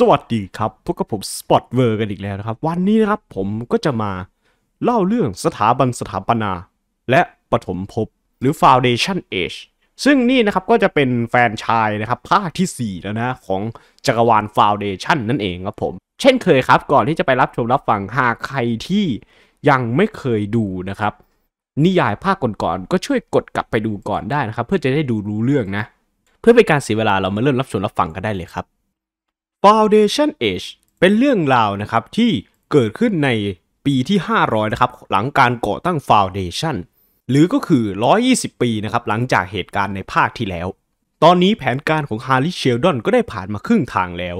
สวัสดีครับพวกกับผมสปอตเวอร์กันอีกแล้วนะครับ วันนี้นะครับผมก็จะมาเล่าเรื่องสถาบันสถาปนาและปฐมภพหรือ Foundation Age ซึ่งนี่นะครับก็จะเป็นแฟนชายนะครับภาคที่ 4 แล้วนะ ของจักรวาล Foundation นั่นเองครับผม เช่นเคยครับ ก่อนที่จะไปรับชมรับฟัง หากใครที่ยังไม่เคยดูนะครับ นิยายภาคก่อนๆก็ช่วยกดกลับไปดูก่อนได้นะครับ เพื่อจะได้ดูรู้เรื่องนะ เพื่อเป็นการเสียเวลาเรามาเริ่มรับชมรับฟังกันได้เลยครับ Foundation Age เป็นเรื่องราวนะครับที่เกิดขึ้นในปีที่ 500 นะครับหลังการก่อตั้ง Foundation หรือก็คือ 120 ปีนะครับหลังจากเหตุการณ์ในภาคที่แล้ว ตอนนี้แผนการของฮาร์ิเชลดอนก็ได้ผ่านมาครึ่งทางแล้ว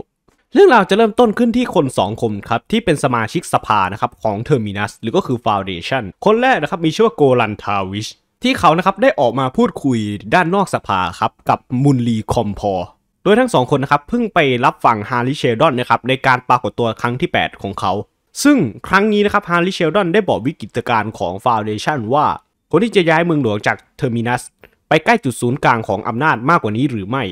เรื่องราวจะเริ่มต้นขึ้นที่คน 2 คนครับที่เป็นสมาชิกสภานะครับของเทอร์มินัสหรือก็คือ Foundation คนแรกนะครับมีชื่อว่าโกลันทาวิชที่เขานะครับได้ออกมาพูดคุยด้านนอกสภาครับกับมุนลีคอมพอโดยทั้งสองคนนะครับเพิ่งไปรับฟังฮาริเชลดอนนะครับในการปรากฏตัวครั้งที่ 8 ของเขา ซึ่งครั้งนี้นะครับฮาริเชลดอนได้บอกวิกฤตการณ์ของฟาวเดชันว่า คนที่จะย้ายเมืองหลวงจากเทอร์มินัสไปใกล้จุดศูนย์กลางของอำนาจมากกว่านี้หรือไม่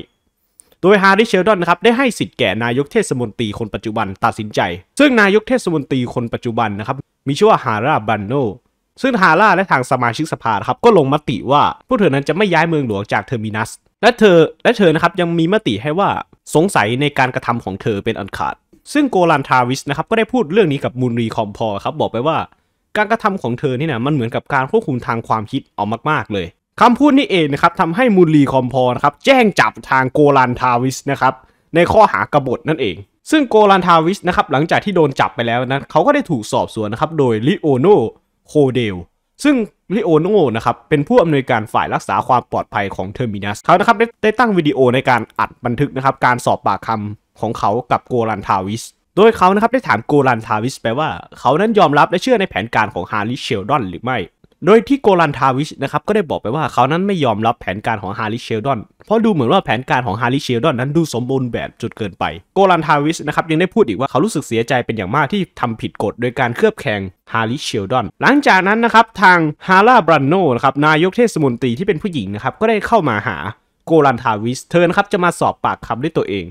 โดยฮาริเชลดอนนะครับได้ให้สิทธิ์แก่นายกเทศมนตรีคนปัจจุบันตัดสินใจ ซึ่งนายกเทศมนตรีคนปัจจุบันนะครับมีชื่อว่าฮาราบันโนซึ่งฮาร่าและทางสมาชิกสภาครับก็ลงมติว่าพวกเธอนั้นจะไม่ย้ายเมืองหลวงจากเทอร์มินัสและเธอและเธอนะครับยังมีมติให้ว่าสงสัยในการกระทำของเธอเป็นอันขาดซึ่งโกลันทาวิสนะครับก็ได้พูดเรื่องนี้กับมูนรีคอมพอครับบอกไปว่า การกระทำของเธอนี่นะมันเหมือนกับการควบคุมทางความคิดเอามากๆเลย คำพูดนี้เองนะครับทำให้มูนรีคอมพอนะครับแจ้งจับทางโกลันทาวิสนะครับในข้อหากบฏนั่นเอง ซึ่งโกลันทาวิสนะครับหลังจากที่โดนจับไปแล้วนะเขาก็ได้ถูกสอบสวนนะครับโดยลิโอโนโคเดลซึ่งลิโอโน่นะครับเป็นผู้อำนวยการฝ่ายรักษาความปลอดภัยของเทอร์มินัสเขานะครับไดได้ตั้งวิดีโอในการอัดบันทึกนะครับการสอบปากคำของเขากับโกลันทาวิส โดยเขานะครับได้ถามโกลันทาวิสไปว่าเขานั้นยอมรับและเชื่อในแผนการของฮาริเชลดอนหรือไม่โดยที่โกลันทาวิชนะครับก็ได้บอกไปว่าเขานั้นไม่ยอมรับแผนการของฮาริเชลดอนเพราะดูเหมือนว่าแผนการของฮาริเชลดอนนั้นดูสมบูรณ์แบบจุดเกินไปโกลันทาวิชนะครับยังได้พูดอีกว่าเขารู้สึกเสียใจเป็นอย่างมากที่ทำผิดกฎโดยการเคลือบแคลงฮาริเชลดอนหลังจากนั้นนะครับทางฮาร่าบรันโนนะครับนายกเทศมนตรีที่เป็นผู้หญิงนะครับก็ได้เข้ามาหาโกลันทาวิชเธอนะครับจะมาสอบปากคำด้วยตัวเอง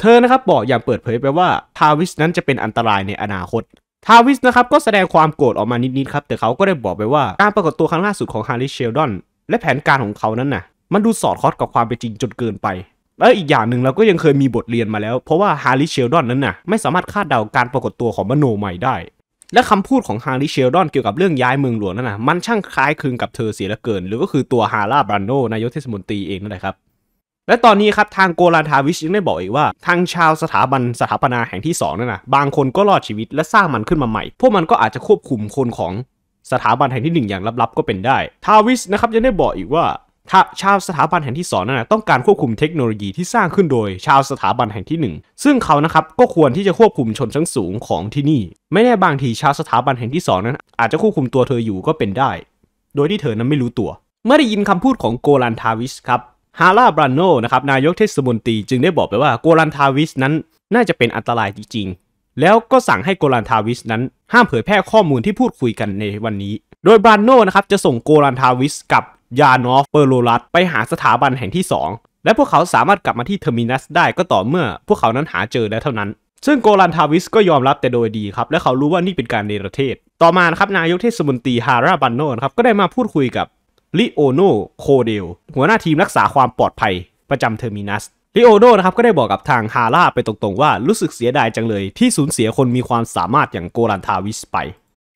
เธอนะครับบอกอย่างเปิดเผยไปว่าทาวิชนั้นจะเป็นอันตรายในอนาคตทาวิสนะครับก็แสดงความโกรธออกมานิดๆครับ แต่เขาก็ได้บอกไปว่าการปรากฏตัวครั้งล่าสุดของฮาริเชลดอนและแผนการของเขานั้นน่ะมันดูสอดคล้องกับความเป็นจริงจนเกินไป และอีกอย่างหนึ่งเราก็ยังเคยมีบทเรียนมาแล้ว เพราะว่าฮาริเชลดอนนั้นน่ะไม่สามารถคาดเดาการปรากฏตัวของมโนใหม่ได้ และคำพูดของฮาริเชลดอนเกี่ยวกับเรื่องย้ายเมืองหลวงนั้นน่ะมันช่างคล้ายคลึงกับเธอเสียเหลือเกิน หรือก็คือตัวฮาร่าบรันโนนายกเทศมนตรีเองนั่นแหละครับและตอนนี้ครับทางโกลันทาวิชยังได้บอกอีกว่า ทางชาวสถาบันสถาปนาแห่งที่ 2 นั่นนะบางคนก็รอดชีวิตและสร้างมันขึ้นมาใหม่ พวกมันก็อาจจะควบคุมคนของสถาบันแห่งที่ 1 อย่างลับๆก็เป็นได้ ทาวิสนะครับยังได้บอกอีกว่าชาวสถาบันแห่งที่2นั่นนะต้องการควบคุมเทคโนโลยีที่สร้างขึ้นโดยชาวสถาบันแห่งที่1ซึ่งเขานะครับก็ควรที่จะควบคุมชนชั้นสูงของที่นี่ ไม่แน่บางทีชาวสถาบันแห่งที่2นั้นอาจจะควบคุมตัวเธออยู่ก็เป็นได้ โดยที่เธอนั้นไม่รู้ตัวเมื่อได้ยินคำพูดของโกลันทาวิสครับฮาร่าบรานโนนะครับ นายกเทศมนตรีจึงได้บอกไปว่า โกลันทาวิส นั้น น่าจะเป็นอันตรายจริง ๆ แล้วก็สั่งให้โกลันทาวิส นั้น ห้ามเผยแพร่ข้อมูลที่พูดคุยกันในวันนี้ โดยบรานโนนะครับ จะส่งโกลันทาวิส กับ ยานอฟเปอร์โลรัสไปหาสถาบันแห่งที่ 2 และพวกเขาสามารถกลับมาที่เทอร์มินัสได้ก็ต่อเมื่อ พวกเขานั้นหาเจอได้เท่านั้น ซึ่งโกลันทาวิส ก็ยอมรับแต่โดยดีครับ และเขารู้ว่านี่เป็นการเนรเทศ ต่อมานะครับ นายกเทศมนตรีฮาราบันโนนะครับ ก็ได้มาพูดคุยกับลิโอโนโคเดลหัวหน้าทีมรักษาความปลอดภัยประจำเทอร์มินัสลิโอโนนะครับก็ได้บอกกับทางฮาร่าไปตรงๆว่ารู้สึกเสียดายจังเลยที่สูญเสียคนมีความสามารถอย่างโกลันทาวิสไป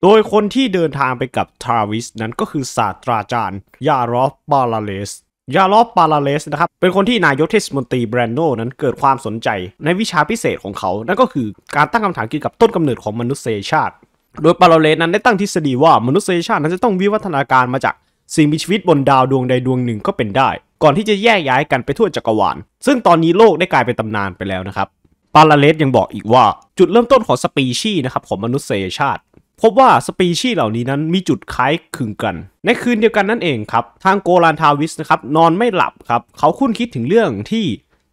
โดยคนที่เดินทางไปกับทาวิสนั้นก็คือศาสตราจารย์ยารอฟปาลาเลสยารอฟปาลาเลสนะครับ เป็นคนที่นายกเทศมนตรีแบรนโนนั้นเกิดความสนใจในวิชาพิเศษของเขานั่นก็คือการตั้งคำถามเกี่ยวกับต้นกำเนิดของมนุษยชาติ โดยปาลาเลสนั้นได้ตั้งทฤษฎีว่ามนุษยชาตินั้นจะต้องวิวัฒนาการมาจากสิ่งมีชีวิตบนดาวดวงใดดวงหนึ่งก็เป็นได้ ก่อนที่จะแยกย้ายกันไปทั่วจักรวาลซึ่งตอนนี้โลกได้กลายเป็นตำนานไปแล้วนะครับปาลาเลสยังบอกอีกว่าจุดเริ่มต้นของสปีชีส์นะครับ ของมนุษยชาติ พบว่าสปีชีส์เหล่านี้นั้นมีจุดคล้ายคลึงกัน ในคืนเดียวกันนั่นเองครับ ทางโกลานทาวิสนะครับนอนไม่หลับครับ เขาคุ้นคิดถึงเรื่องที่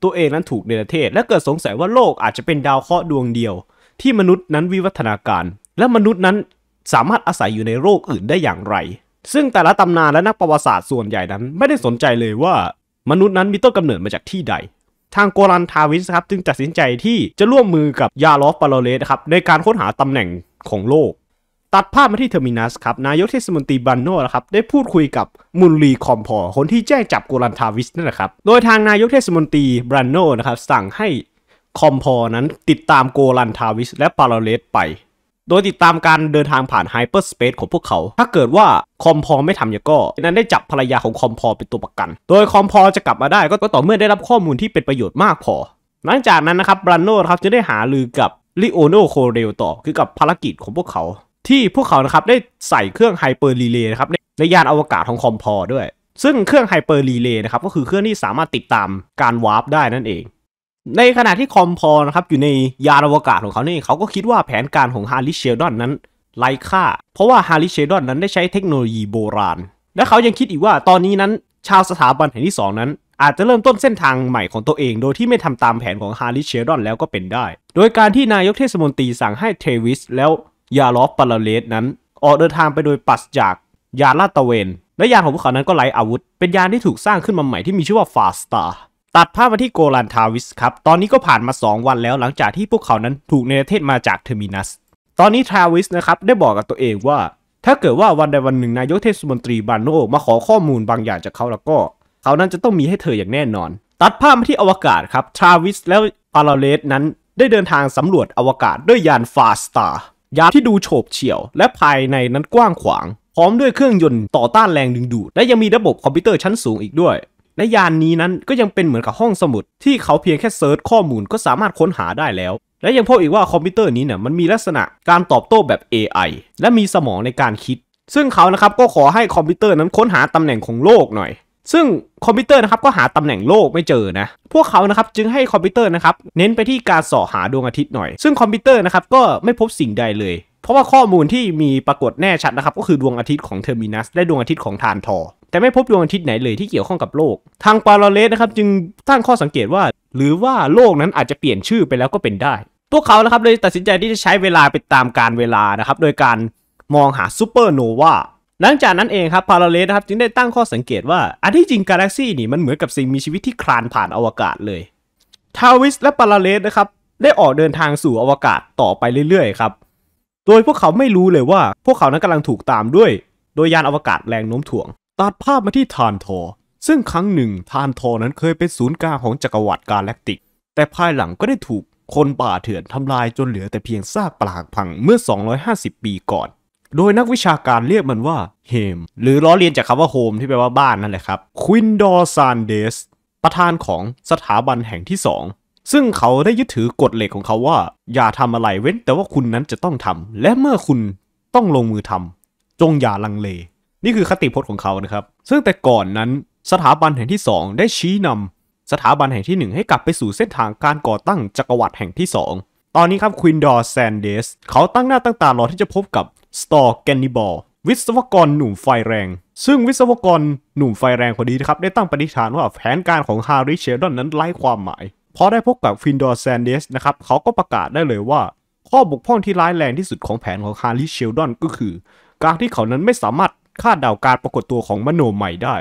ตัวเองนั้นถูกเนรเทศ และเกิดสงสัยว่าโลกอาจจะเป็นดาวเคราะห์ดวงเดียว ที่มนุษย์นั้นวิวัฒนาการ และมนุษย์นั้นสามารถอาศัยอยู่ในโลกอื่นได้อย่างไรซึ่งแต่ละตำนานและนักประวัติศาสตร์ส่วนใหญ่นั้น ไม่ได้สนใจเลยว่า มนุษย์นั้นมีต้นกำเนิดมาจากที่ใด ทางโกรันทาวิสครับจึงตัดสินใจที่จะร่วมมือกับยาลอฟปาโลเลสครับในการค้นหาตำแหน่งของโลก ตัดภาพมาที่เทอร์มินัสครับนายกเทศมนตรีบันโนนะครับได้พูดคุยกับมุลลีคอมพอ คนที่แจ้งจับโกรันทาวิสนั่นแหละครับโดยทางนายกเทศมนตรีบันโนนะครับสั่งให้คอมพอนั้นติดตามโกรันทาวิส และปาโลเลสไปโดยติดตามการเดินทางผ่านไฮเปอร์สเปซของพวกเขา ถ้าเกิดว่าคอมพอไม่ทำอย่างก็ นั้นได้จับภรรยาของคอมพอเป็นตัวประกัน โดยคอมพอจะกลับมาได้ก็ต่อเมื่อได้รับข้อมูลที่เป็นประโยชน์มากพอ หลังจากนั้นนะครับ บรันโนครับจะได้หาลือกับลิโอโนโคเรลต่อ คือกับภารกิจของพวกเขา ที่พวกเขานะครับได้ใส่เครื่องไฮเปอร์รีเลย์นะครับในยานอวกาศของคอมพอด้วย ซึ่งเครื่องไฮเปอร์รีเลย์นะครับก็คือเครื่องที่สามารถติดตามการวาร์ปได้นั่นเองในขณะที่คอมพอนะครับอยู่ในยานอวกาศของเขานี่เขาก็คิดว่าแผนการของฮาริเชลดอนนั้นไร้ค่า เพราะว่าฮาริเชลดอนนั้นได้ใช้เทคโนโลยีโบราณ และเขายังคิดอีกว่าตอนนี้นั้น ชาวสถาบันแห่งที่ 2 นั้นอาจจะเริ่มต้นเส้นทางใหม่ของตัวเอง โดยที่ไม่ทำตามแผนของฮาริเชลดอนแล้วก็เป็นได้ โดยการที่นายกเทศมนตรีสั่งให้เทวิสแล้วยาลอฟปาราเลสนั้น ออกเดินทางไปโดยปัสจากยานลาตะเวนและยานของพวกเขานั้นก็ไร้อาวุธ เป็นยานที่ถูกสร้างขึ้นมาใหม่ที่มีชื่อว่าฟาสตาตัดภาพมาที่โกลันทาวิสครับ ตอนนี้ก็ผ่านมา 2 วันแล้วหลังจากที่พวกเขานั้นถูกเนรเทศมาจากเทอร์มินัส ตอนนี้ทาวิสนะครับได้บอกกับตัวเองว่าถ้าเกิดว่าวันใดวันหนึ่งนายกเทศมนตรีบานโนมาขอข้อมูลบางอย่างจากเขาแล้วก็ เขานั้นจะต้องมีให้เธออย่างแน่นอน ตัดภาพมาที่อวกาศครับทาวิสแล้วปาราเลสนั้นได้เดินทางสำรวจอวกาศด้วยยานฟาสตายานที่ดูโฉบเฉี่ยว และภายในนั้นกว้างขวางพร้อมด้วยเครื่องยนต์ต่อต้านแรงดึงดูดและยังมีระบบคอมพิวเตอร์ชั้นสูงอีกด้วยและยานนี้นั้นก็ยังเป็นเหมือนกับห้องสมุด ที่เขาเพียงแค่เซิร์ชข้อมูลก็สามารถค้นหาได้แล้ว และยังพบอีกว่าคอมพิวเตอร์นี้เนี่ยมันมีลักษณะการตอบโต้แบบ AI และมีสมองในการคิด ซึ่งเขานะครับก็ขอให้คอมพิวเตอร์นั้นค้นหาตำแหน่งของโลกหน่อย ซึ่งคอมพิวเตอร์นะครับก็หาตำแหน่งโลกไม่เจอนะ พวกเขานะครับจึงให้คอมพิวเตอร์นะครับเน้นไปที่การส่อหาดวงอาทิตย์หน่อย ซึ่งคอมพิวเตอร์นะครับก็ไม่พบสิ่งใดเลยเพราะว่าข้อมูลที่มีปรากฏแน่ชัดนะครับก็คือดวงอาทิตย์ของเทอร์มินัสและดวงอาทิตย์ของทานทอ แต่ไม่พบดวงอาทิตย์ไหนเลยที่เกี่ยวข้องกับโลก ทางปาราเลสนะครับจึงตั้งข้อสังเกตว่า หรือว่าโลกนั้นอาจจะเปลี่ยนชื่อไปแล้วก็เป็นได้พวกเขานะครับเลยตัดสินใจที่จะใช้เวลาไปตามการเวลานะครับโดยการมองหาซูเปอร์โนวาหลังจากนั้นเองครับพาราเลสนะครับจึงได้ตั้งข้อสังเกตว่าอันที่จริงกาแล็กซี่นี่มันเหมือนกับสิ่งมีชีวิตที่คลานผ่านอวกาศเลยทาวิสและพาราเลสนะครับได้ออกเดินทางสู่อวกาศต่อไปเรื่อยๆครับโดยพวกเขาไม่รู้เลยว่า พวกเขานั้นกำลังถูกตามด้วยโดยยานอวกาศแรงโน้มถ่วงตัดภาพมาที่ทานทอ ซึ่งครั้งหนึ่งทานทอนั้นเคยเป็นศูนย์กลางของจักรวรรดิกาแล็กติก แต่ภายหลังก็ได้ถูกคนป่าเถื่อนทำลายจนเหลือแต่เพียงซากปรักพังเมื่อ 250 ปีก่อน โดยนักวิชาการเรียกมันว่าเฮม หรือล้อเลียนจากคำว่าโฮมที่แปลว่าบ้านนั่นแหละครับควินดอร์ซานเดสประธานของสถาบันแห่งที่ 2ซึ่งเขาได้ยึดถือกฎเหล็กของเขาว่า อย่าทำอะไรเว้น แต่ว่าคุณนั้นจะต้องทำ และเมื่อคุณต้องลงมือทำจงอย่าลังเล นี่คือคติพจน์ของเขานะครับ ซึ่งแต่ก่อนนั้นสถาบันแห่งที่ 2 ได้ชี้นำสถาบันแห่งที่ 1 ให้กลับไปสู่เส้นทางการก่อตั้งจักรวรรดิแห่งที่ 2 ตอนนี้ครับควินดอร์แซนเดสเขาตั้งหน้าตั้งตารอที่จะพบกับสตอร์แกนนิบอลวิศวกรหนุ่มไฟแรง ซึ่งวิศวกรหนุ่มไฟแรงคนนี้นะครับได้ตั้งปณิธานว่าแผนการของฮาริเชลดอนนั้นไร้ความหมายพอได้พบกับฟินดอร์แซนเดสนะครับเขาก็ประกาศได้เลยว่า ข้อบกพร่องที่ร้ายแรงที่สุดของแผนของฮาริเชลดอนก็คือ การที่เขานั้นไม่สามารถคาดเดาการปรากฏตัวของมโนใหม่ได้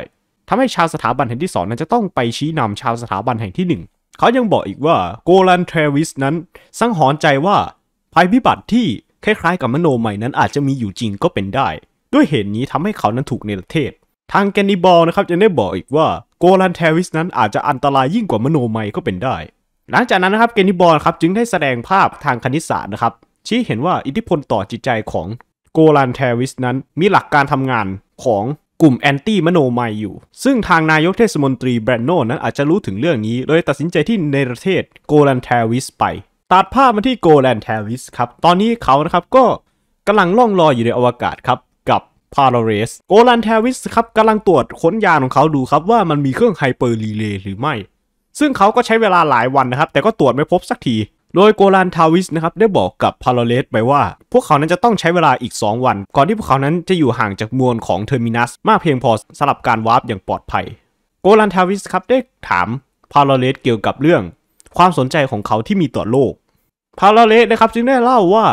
ทำให้ชาวสถาบันแห่งที่2นั้นจะต้องไปชี้นำชาวสถาบันแห่งที่1 เขายังบอกอีกว่า โกลันเทรวิสนั้นสังหรณ์ใจว่า ภัยพิบัติที่คล้ายๆ กับมโนใหม่นั้นอาจจะมีอยู่จริงก็เป็นได้ ด้วยเหตุนี้ทำให้เขานั้นถูกเนรเทศ ทางแกนิบอลนะครับจะได้บอกอีกว่าโกลันเทวิสนั้นอาจจะอันตรายยิ่งกว่ามโนไมก็เป็นได้ หลังจากนั้นนะครับเกนิบอลครับจึงได้แสดงภาพทางคณิตศาสตร์นะครับชี้เห็นว่าอิทธิพลต่อจิตใจของโกลันเทวิสนั้นมีหลักการทำงานของกลุ่มแอนตี้มโนไมอยู่ ซึ่งทางนายกเทศมนตรีแบรนโนนั้นอาจจะรู้ถึงเรื่องนี้โดยตัดสินใจที่ในประเทศโกลันเทวิสไปตัดภาพมาที่โกลันเทวิสครับตอนนี้เขานะครับก็กำลังล่องลอยอยู่ในอวกาศครับพาราเรสโกลันเทวิสครับกำลังตรวจค้นยาของเขาดูครับว่ามันมีเครื่องไฮเปอร์รีเลย์หรือไม่ ซึ่งเขาก็ใช้เวลาหลายวันนะครับ แต่ก็ตรวจไม่พบสักที โดยโกลันทาวิสนะครับ ได้บอกกับพาราเรสไปว่า พวกเขานั้นจะต้องใช้เวลาอีก 2 วัน ก่อนที่พวกเขานั้นจะอยู่ห่างจากมวลของเทอร์มินัสมากเพียงพอสำหรับการวาร์ปอย่างปลอดภัย โกลันทาวิสครับได้ถามพาราเรสเกี่ยวกับเรื่อง ความสนใจของเขาที่มีต่อโลก พาราเรสนะครับจึงได้เล่าว่า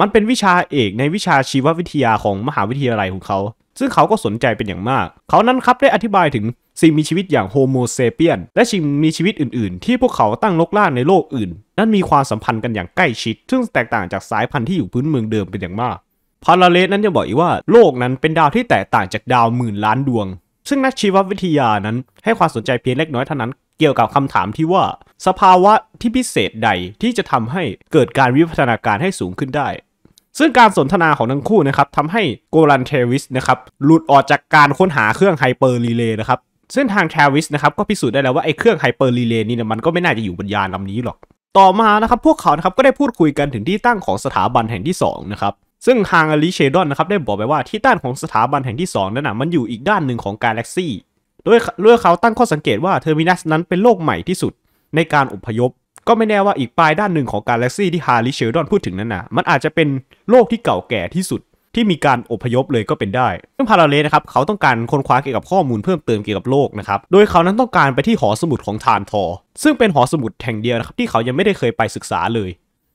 มันเป็นวิชาเอกในวิชาชีววิทยาของมหาวิทยาลัยของเขา ซึ่งเขาก็สนใจเป็นอย่างมาก เขานั้นครับได้อธิบายถึงสิ่งมีชีวิตอย่างโฮโมเซเปียน และสิ่งมีชีวิตอื่น ๆ ที่พวกเขาตั้งลกล่าในโลกอื่น นั้นมีความสัมพันธ์กันอย่างใกล้ชิด ซึ่งแตกต่างจากสายพันธุ์ที่อยู่พื้นเมืองเดิมเป็นอย่างมากพาราเลสนั้นจะบอกอีกว่าโลกนั้นเป็นดาวที่แตกต่างจากดาวหมื่นล้านดวง ซึ่งนักชีววิทยานั้นให้ความสนใจเพียงเล็กน้อยเท่านั้นเกี่ยวกับคำถามที่ว่าสภาวะที่พิเศษใดที่จะทำให้เกิดการวิวัฒนาการให้สูงขึ้นได้ ซึ่งการสนทนาของทั้งคู่นะครับทำให้โกลันเทวิสนะครับหลุดออกจากการค้นหาเครื่องไฮเปอร์รีเลย์นะครับซึ่งทางเทวิสนะครับก็พิสูจน์ได้แล้วว่าไอ้เครื่องไฮเปอร์รีเลย์นี่นะมันก็ไม่น่าจะอยู่บนยานลำนี้หรอก ต่อมานะครับพวกเขานะครับก็ได้พูดคุยกันถึงที่ตั้งของสถาบันแห่งที่2นะครับซึ่งทางอลิเชดอนนะครับได้บอกไปว่าที่ตั้งของสถาบันแห่งที่2นั้นนะมันอยู่อีกด้านหนึ่งของกาแล็กซี่ด้วยด้วยเขาตั้งข้อสังเกตว่าเทอร์มินัสนั้นเป็นโลกใหม่ที่สุด ในการอพยพ ก็ไม่แน่ว่าอีกปลายด้านหนึ่งของกาแล็กซี่ที่ฮาริเชลดอนพูดถึงนั้นนะมันอาจจะเป็นโลกที่เก่าแก่ที่สุด ที่มีการอพยพเลยก็เป็นได้เรื่องพาราเลนะครับ เขาต้องการค้นคว้าเกี่ยวกับข้อมูลเพิ่มเติมเกี่ยวกับโลกนะครับ โดยเขานั้นต้องการไปที่หอสมุดของทานทอซึ่งเป็นหอสมุดแห่งเดียวนะครับที่เขายังไม่ได้เคยไปศึกษาเลย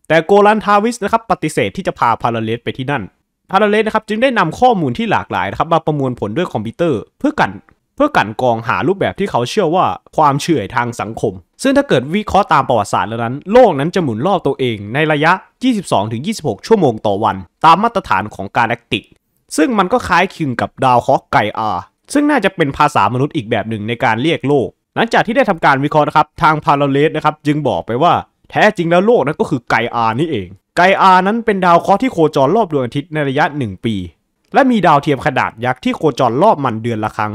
แต่โกลันทาวิสนะครับปฏิเสธที่จะพาพาราเลส ไปที่นั่นพาราเลสนะครับจึงได้นำข้อมูลที่หลากหลายนะครับมาประมวลผลด้วยคอมพิวเตอร์เพื่อกันพื่อกันกองหารูปแบบที่เขาเชื่อว่าความเฉื่อยทางสังคม ซึ่งถ้าเกิดวิเคราะห์ตามประวัติศาสตร์แล้วนั้น โลกนั้นจะหมุนรอบตัวเอง ในระยะ 22-26 ชั่วโมงต่อวัน ตามมาตรฐานของกาแล็กติก ซึ่งมันก็คล้ายคลึงกับดาวเคราะห์ไกอา ซึ่งน่าจะเป็นภาษามนุษย์อีกแบบหนึ่งในการเรียกโลก หลังจากที่ได้ทำการวิเคราะห์นะครับ ทางพาราเลสนะครับ จึงบอกไปว่า แท้จริงแล้วโลกนั้นก็คือไกอานี่เอง ไกอานั้นเป็นดาวเคราะห์ที่โคจรรอบดวงอาทิตย์ในระยะ 1 ปี และมีดาวเทียมขนาดยักษ์ที่โคจรรอบมันเดือนละครั้ง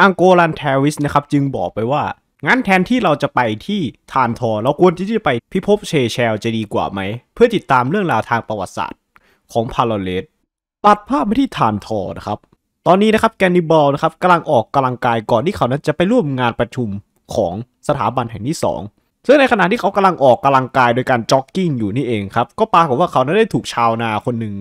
อังโกลันเทวิสนะครับจึงบอกไปว่างั้นแทนที่เราจะไปที่ทานทอเราควรที่จะไปพิภพเชเชลจะดีกว่าไหมเพื่อติดตามเรื่องราวทางประวัติศาสตร์ของพาราเลสตัดภาพไปที่ทานทอนะครับตอนนี้นะครับแกนิบอลนะครับกำลังออกกำลังกายก่อนที่เขานั้นจะไปร่วมงานประชุมของสถาบันแห่งที่ 2ซึ่งในขณะที่เขากำลังออกกำลังกายโดยการจ็อกกิ้งอยู่นี่เองครับก็ปรากฏว่าเขานั้นได้ถูกชาวนาคนหนึ่ง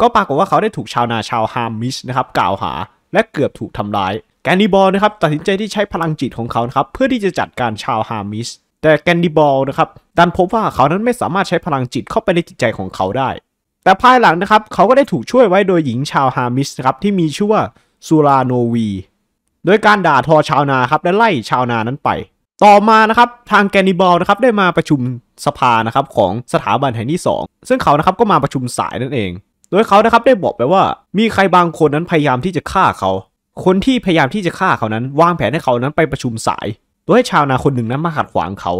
ก็ปรากฏว่าเขาได้ถูกชาวนาชาวฮามิชนะครับกล่าวหาและเกือบถูกทำร้ายแกนดิบอลนะครับตัดสินใจที่ใช้พลังจิตของเขาครับเพื่อที่จะจัดการชาวฮามิส แต่แกนดิบอลนะครับดันพบว่าเขานั้นไม่สามารถใช้พลังจิตเข้าไปในจิตใจของเขาได้ แต่ภายหลังนะครับเขาก็ได้ถูกช่วยไว้โดยหญิงชาวฮามิสครับที่มีชื่อว่าซูลาโนวีโดยการด่าทอชาวนาครับและไล่ชาวนานั้นไป ต่อมานะครับทางแกนดิบอลนะครับได้มาประชุมสภานะครับของสถาบันแห่งที่ 2 ซึ่งเขานะครับก็มาประชุมสายนั่นเอง โดยเขานะครับได้บอกไปว่า มีใครบางคนนั้นพยายามที่จะฆ่าเขาคนที่พยายามที่จะฆ่าเขานั้น วางแผนให้เขานั้นไปประชุมสาย โดยให้ชาวนาคนหนึ่งนั้นมาขัดขวางเขา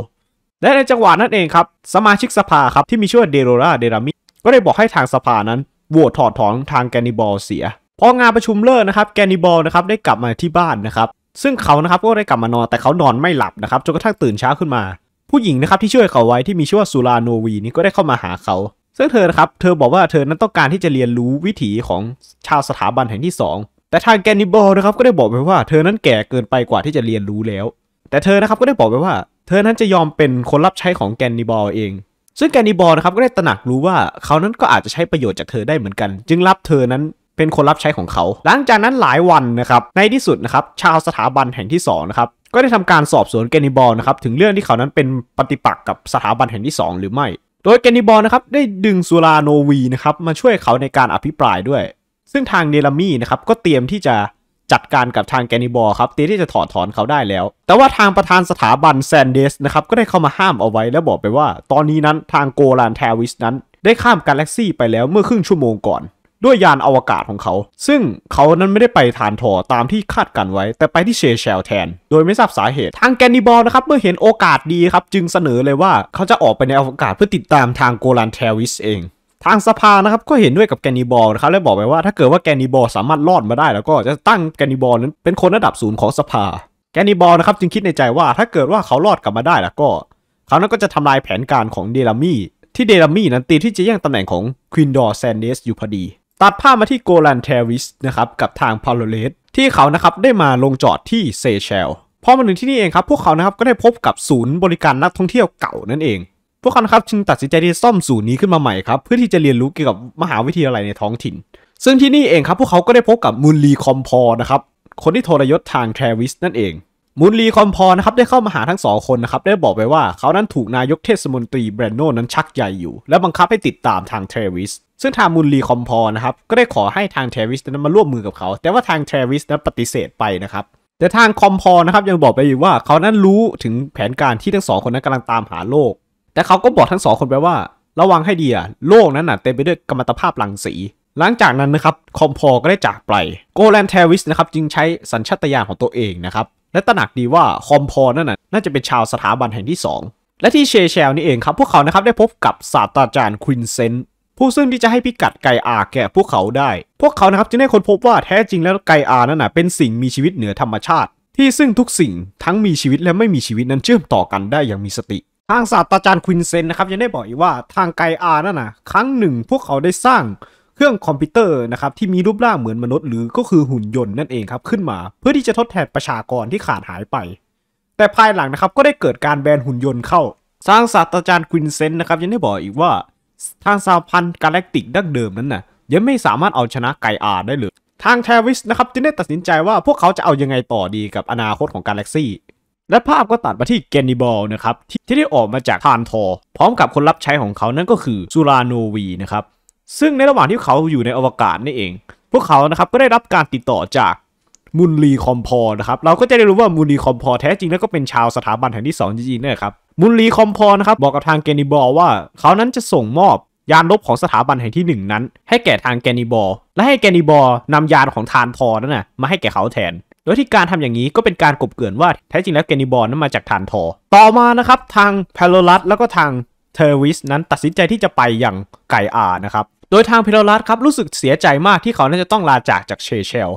และในจังหวะนั้นเองครับสมาชิกสภาครับที่มีชื่อเดโรราเดรามิก็ได้บอกให้ทางสภานั้นโหวตถอดถอนทางแกนิบอลเสีย พองานประชุมเลิกนะครับแกนิบอลนะครับได้กลับมาที่บ้านนะครับ ซึ่งเขานะครับก็ได้กลับมานอน แต่เขานอนไม่หลับนะครับจนกระทั่งตื่นเช้าขึ้นมา ผู้หญิงนะครับที่ช่วยเขาไว้ที่มีชื่อว่าซูลาโนวีนี่ก็ได้เข้ามาหาเขา ซึ่งเธอครับเธอบอกว่าเธอนั้นต้องการที่จะเรียนรู้วิถีของชาวสถาบันแห่งที่ 2แต่ทางแกนิบอลนะครับก็ได้บอกไป ว่า เธอนั้นแก่เกินไปกว่าที่จะเรียนรู้แล้ว แต่เธอนะครับก็ได้บอกไปว่า เธอนั้นจะยอมเป็นคนรับใช้ของแกนิบอลเอง ซึ่งแกนิบอลนะครับก็ได้ตระหนักรู้ว่าเขานั้นก็อาจจะใช้ประโยชน์จากเธอได้เหมือนกัน จึงรับเธอนั้นเป็นคนรับใช้ของเขา หลังจากนั้นหลายวันนะครับ ในที่สุดนะครับชาวสถาบันแห่งที่2นะครับก็ได้ทำการสอบสวนแกนิบอลนะครับถึงเรื่องที่เขานั้นเป็นปฏิปักษ์กับสถาบันแห่งที่ 2 หรือไม่ โดยแกนิบอลนะครับได้ดึงซูลาโนวีนะครับมาช่วยเขาในการอภิปรายด้วยซึ่งทางเนลามี่นะครับก็เตรียมที่จะจัดการกับทางแกนิบอร์ครับเตรียมที่จะถอดถอนเขาได้แล้ว แต่ว่าทางประธานสถาบันแซนเดสนะครับก็ได้เข้ามาห้ามเอาไว้แล้วบอกไปว่า ตอนนี้นั้นทางโกลานแทวิสนั้นได้ข้ามกาแล็กซี่ไปแล้วเมื่อครึ่งชั่วโมงก่อน ด้วยยานอวกาศของเขา ซึ่งเขานั้นไม่ได้ไปฐานทอตามที่คาดกันไว้ แต่ไปที่เชเชลแทน โดยไม่ทราบสาเหตุทางแกนิบอลนะครับเมื่อเห็นโอกาสดีครับจึงเสนอเลยว่าเขาจะออกไปในอวกาศเพื่อติดตามทางโกลันเทวิสเองทางสภานะครับก็เห็นด้วยกับแกนีบอลนะครับและบอกไปว่าถ้าเกิดว่าแกนีบอลสามารถรอดมาได้แล้วก็จะตั้งแกนีบอลนั้นเป็นคนระดับศูนย์ของสภาแกนีบอลนะครับจึงคิดในใจว่าถ้าเกิดว่าเขารอดกลับมาได้แล้วก็เขานั้นก็จะทำลายแผนการของเดลามี่ที่เดลามี่นั้นตีที่จะแย่งตำแหน่งของควินดอร์แซนเดสอยู่พอดีตัดภาพมาที่โกลันเทวิสนะครับกับทางพาโลเลสที่เขานะครับได้มาลงจอดที่เซเชลพอมาถึงที่นี่เองครับ พวกเขานะครับก็ได้พบกับศูนย์บริการนักท่องเที่ยวเก่านั่นเองพวกเขาครับจึงตัดสินใจที่ซ่อมศูนย์นี้ขึ้นมาใหม่ครับ เพื่อที่จะเรียนรู้เกี่ยวกับมหาวิทยาลัยในท้องถิ่น ซึ่งที่นี่เองครับ พวกเขาก็ได้พบกับมูลลีคอมพอนะครับ คนที่โทรยศทางแทรวิสนั่นเองมูลลีคอมพอนะครับได้เข้ามาหาทั้งสองคนนะครับ ได้บอกไปว่าเขานั้นถูกนายกเทศมนตรีแบรนโนนั้นชักใหญ่อยู่ และบังคับให้ติดตามทางเทรวิสซึ่งทางมูลลีคอมพอนะครับก็ได้ขอให้ทางเทรวิสนั้นมาร่วมมือกับเขา แต่ว่าทางเทรวิสนั้นปฏิเสธไปนะครับแต่ทางคอมพอนะครับยังบอกไปอีกว่าเขานั้นรู้ถึงแผนการที่ทั้งสองคนนั้นกำลังตามหาโลกแต่เขาก็บอกทั้งสองคนไปว่า ระวังให้ดีอะโลกนั้นน่ะเต็มไปด้วยกัมมันตภาพรังสี หลังจากนั้นนะครับคอมพอก็ได้จากไปโกแลนเทวิสนะครับจึงใช้สัญชาตญาณของตัวเองนะครับ และตระหนักดีว่าคอมพอนั่นน่ะ น่าจะเป็นชาวสถาบันแห่งที่ 2 และที่เชเชลนี่เองครับ พวกเขานะครับได้พบกับศาสตราจารย์ควินเซนผู้ซึ่งที่จะให้พิกัดไกอาแก่พวกเขาได้ พวกเขานะครับจึงได้ค้นพบว่าแท้จริงแล้วไกอานั่นน่ะเป็นสิ่งมีชีวิตเหนือธรรมชาติที่ซึ่งทุกสิ่งทั้งมีชีวิตและไม่มีชีวิตนั้นเชื่อมต่อกันได้อย่างมีสติทางศาสตราจารย์ควินเซนนะครับยังได้บอกอีกว่าทางไกอานั่นนะ ครั้งหนึ่งพวกเขาได้สร้างเครื่องคอมพิวเตอร์นะครับที่มีรูปร่างเหมือนมนุษย์หรือก็คือหุ่นยนต์นั่นเองครับขึ้นมา เพื่อที่จะทดแทนประชากรที่ขาดหายไป แต่ภายหลังนะครับก็ได้เกิดการแบนหุ่นยนต์เข้าทางศาสตราจารย์ควินเซนนะครับยังได้บอกอีกว่าทางสาพันธ์กาแล็กติกดั้งเดิมนั้นนะ่ะยังไม่สามารถเอาชนะไกอาได้เลย ทางเทวิสนะครับจึงได้ตัดสินใจว่าพวกเขาจะเอายังไงต่อดีกับอนาคตของกาแล็กซี่และภาพก็ตัดมาที่เกนนิบอลนะครับที่ได้ออกมาจากทานทอพร้อมกับคนรับใช้ของเขานั่นก็คือซูราโนวีนะครับ ซึ่งในระหว่างที่เขาอยู่ในอวกาศนี่เอง พวกเขานะครับก็ได้รับการติดต่อจากมุนลีคอมพอนะครับเราก็จะได้รู้ว่ามุนลีคอมพอแท้จริงแล้วก็เป็นชาวสถาบันแห่งที่2จริงๆนี่ครับมุนลีคอมพอนะครับบอกกับทางเกนิบอลว่า เขานั้นจะส่งมอบยานลบของสถาบันแห่งที่1นั้นให้แก่ทางแกนิบอลและให้แกนิบอลนำยานของทานทอนั่นนะมาให้แก่เขาแทนโดยที่การทำอย่างนี้ก็เป็นการกบเกินว่าแท้จริงแล้วเกนิบอลนั้นมาจากฐานทอ ต่อมานะครับทางเพลโลรัสแล้วก็ทางเทอร์วิสนั้นตัดสินใจที่จะไปอย่างไก่อานะครับโดยทางเพลโลรัสครับรู้สึกเสียใจมากที่เขาน่าจะต้องลาจากจากเชเชล